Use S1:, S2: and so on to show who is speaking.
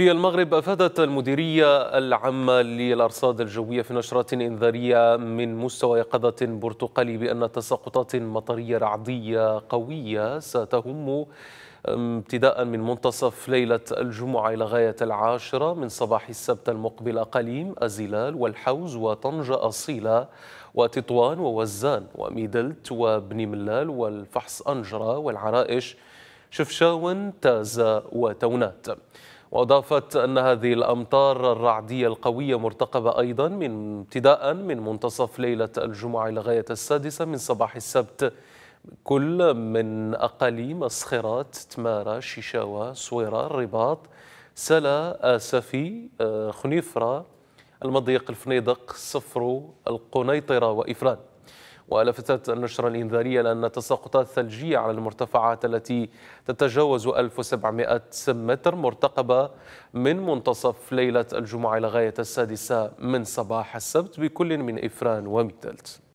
S1: في المغرب أفادت المديرية العامة للأرصاد الجوية في نشرة إنذارية من مستوى يقظة برتقالي بأن تساقطات مطرية رعدية قوية ستهم ابتداء من منتصف ليلة الجمعة إلى غاية العاشرة من صباح السبت المقبل أقاليم الزلال والحوز وطنجة أصيلة وتطوان ووزان وميدلت وبني ملال والفحص أنجرة والعرائش شفشاون تازة وتونات وأضافت أن هذه الأمطار الرعدية القوية مرتقبة أيضا من ابتداء من منتصف ليلة الجمعة إلى غاية السادسة من صباح السبت كل من أقاليم الصخيرات تمارة شيشاوة سويرة الرباط سلا آسفي آه، خنيفرة المضيق الفنيدق صفرو القنيطرة وإفران ولفتت النشرة الإنذارية لأن تساقطات ثلجية على المرتفعات التي تتجاوز 1700 متر مرتقبة من منتصف ليلة الجمعة إلى غاية السادسة من صباح السبت بكل من إفران وميدلت